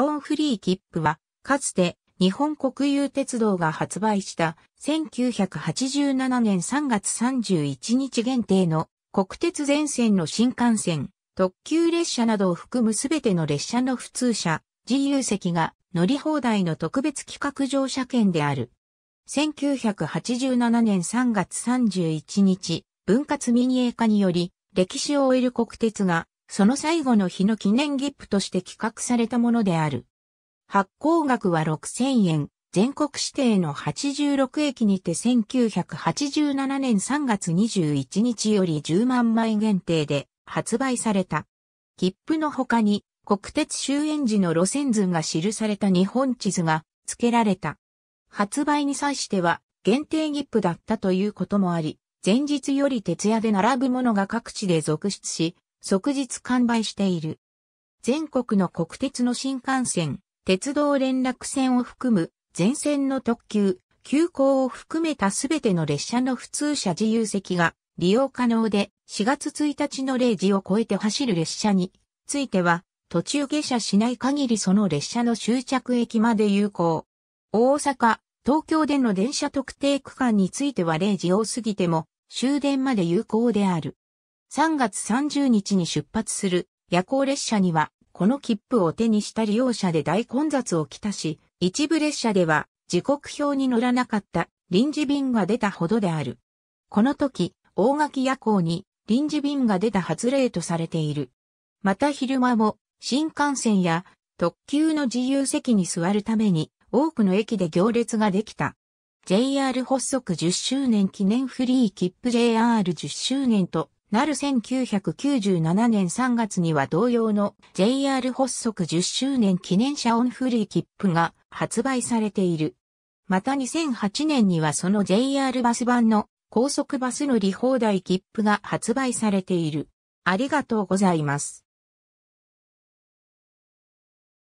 オ音フリー切符は、かつて日本国有鉄道が発売した1987年3月31日限定の国鉄全線の新幹線、特急列車などを含むすべての列車の普通車、自由席が乗り放題の特別企画乗車券である。1987年3月31日、分割民営化により、歴史を終える国鉄がその最後の日の記念ギップとして企画されたものである。発行額は6000円、全国指定の86駅にて1987年3月21日より10万枚限定で発売された。切符の他に国鉄終焉時の路線図が記された日本地図が付けられた。発売に際しては限定切符だったということもあり、前日より徹夜で並ぶものが各地で続出し、即日完売している。全国の国鉄の新幹線、鉄道連絡線を含む全線の特急、急行を含めたすべての列車の普通車自由席が利用可能で4月1日の0時を超えて走る列車については途中下車しない限りその列車の終着駅まで有効。大阪、東京での電車特定区間については0時を過ぎても終電まで有効である。3月30日に出発する夜行列車には、この切符を手にした利用者で大混雑をきたし、一部列車では時刻表に乗らなかった臨時便が出たほどである。この時、大垣夜行に臨時便が出た発令とされている。また昼間も新幹線や特急の自由席に座るために多くの駅で行列ができた。JR 発足10周年記念フリー切符 JR10 周年となる1997年3月には同様の JR 発足10周年記念車オンフリー切符が発売されている。また2008年にはその JR バス版の高速バス乗り放題切符が発売されている。ありがとうございます。